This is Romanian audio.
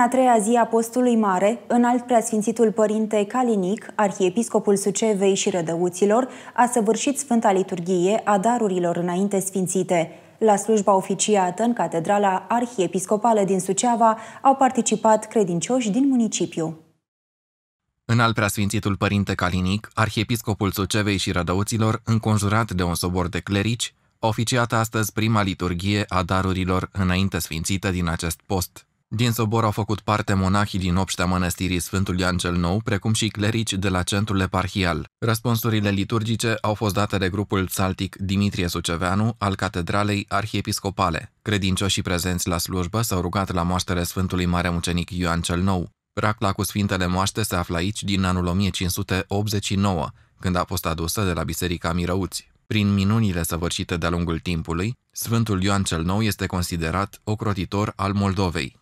a treia zi a postului mare, înalt preasfințitul părinte Calinic, arhiepiscopul Sucevei și Rădăuților, a săvârșit Sfânta Liturghie a darurilor înainte sfințite. La slujba oficiată în Catedrala Arhiepiscopală din Suceava au participat credincioși din municipiu. În al preasfințitul părinte Calinic, arhiepiscopul Sucevei și Rădăuților, înconjurat de un sobor de clerici, oficiată astăzi prima liturghie a darurilor înainte sfințită din acest post. Din sobor au făcut parte monahii din obștea mănăstirii Sfântul Ioan cel Nou, precum și clerici de la centrul eparhial. Răspunsurile liturgice au fost date de grupul psaltic Dimitrie Suceveanu al Catedralei Arhiepiscopale. Credincioșii prezenți la slujbă s-au rugat la moaștele Sfântului Mare Mucenic Ioan cel Nou. Racla cu Sfintele Moaște se află aici din anul 1589, când a fost adusă de la Biserica Mirăuți. Prin minunile săvârșite de-a lungul timpului, Sfântul Ioan cel Nou este considerat ocrotitor al Moldovei.